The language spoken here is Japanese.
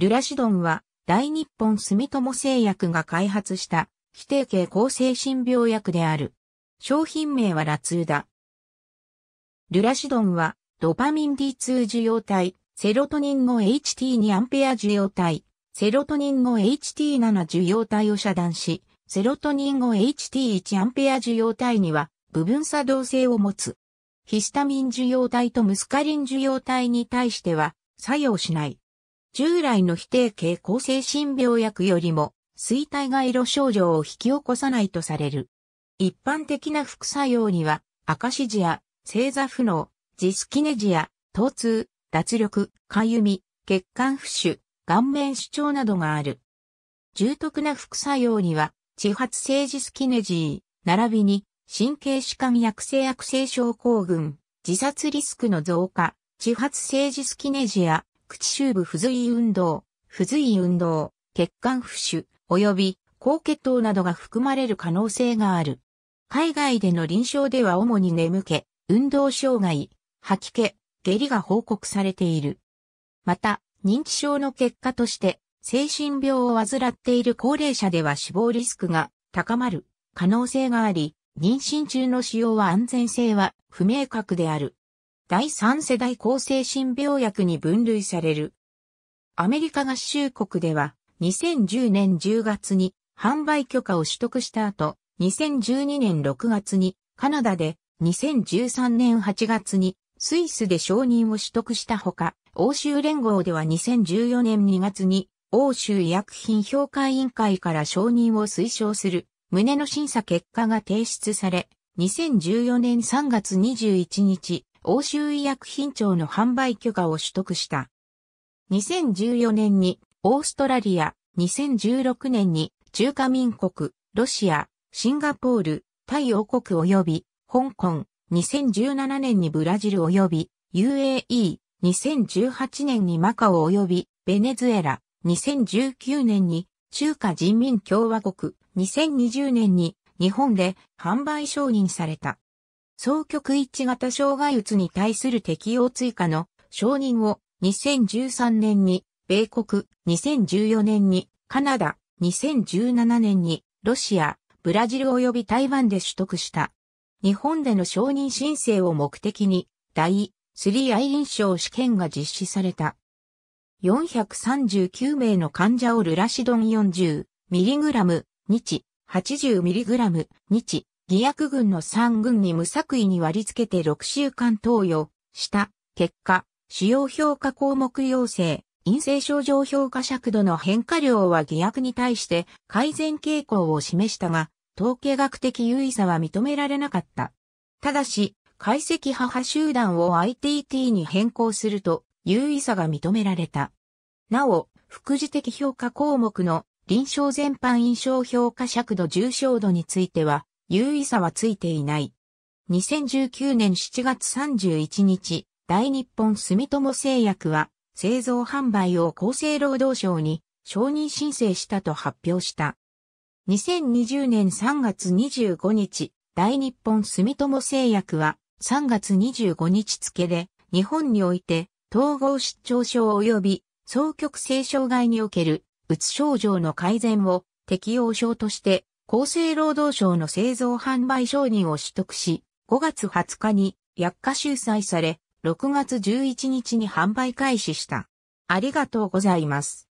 ルラシドンは、大日本住友製薬が開発した、非定型抗精神病薬である。商品名はラツーダ。ルラシドンは、ドパミン D2 受容体、セロトニンの HT2 アンペア受容体、セロトニンの HT7 受容体を遮断し、セロトニンを HT1 アンペア受容体には部分作動性を持つ。ヒスタミン受容体とムスカリン受容体に対しては作用しない。従来の非定型抗精神病薬よりも、衰退外路症状を引き起こさないとされる。一般的な副作用には、アカシジア、正座不能、ジスキネジア、疼痛、脱力、かゆみ、血管浮腫、顔面主張などがある。重篤な副作用には、地発性ジスキネジー、並びに神経弛緩薬性悪性症候群、自殺リスクの増加、地発性ジスキネジア、口臭部不随運動、不随運動、血管浮腫、及び高血糖などが含まれる可能性がある。海外での臨床では主に眠気、運動障害、吐き気、下痢が報告されている。また、認知症の結果として、精神病を患っている高齢者では死亡リスクが高まる可能性があり、妊娠中の使用は安全性は不明確である。第三世代抗精神病薬に分類される。アメリカ合衆国では2010年10月に販売許可を取得した後、2012年6月にカナダで、2013年8月にスイスで承認を取得したほか、欧州連合では2014年2月に欧州医薬品評価委員会から承認を推奨する旨の審査結果が提出され、2014年3月21日、欧州医薬品庁の販売許可を取得した。2014年にオーストラリア、2016年に中華民国、ロシア、シンガポール、タイ王国及び香港、2017年にブラジル及び UAE、2018年にマカオ及びベネズエラ、2019年に中華人民共和国、2020年に日本で販売承認された。双極一致型障害物に対する適用追加の承認を2013年に米国、2014年にカナダ、2017年にロシア、ブラジル及び台湾で取得した。日本での承認申請を目的に第 3i 臨床試験が実施された。439名の患者をルラシドン 40mg 日 80mg 日偽薬軍の3軍に無作為に割り付けて6週間投与した結果、主要評価項目要請、陰性症状評価尺度の変化量は偽薬に対して改善傾向を示したが、統計学的優位さは認められなかった。ただし、解析母集団を ITT に変更すると優位さが認められた。なお、副次的評価項目の臨床全般印象評価尺度重症度については、優位差はついていない。2019年7月31日、大日本住友製薬は、製造販売を厚生労働省に承認申請したと発表した。2020年3月25日、大日本住友製薬は3月25日付で日本において統合失調症及び双極性障害におけるうつ症状の改善を適用症として厚生労働省の製造販売承認を取得し、5月20日に薬価収載され、6月11日に販売開始した。ありがとうございます。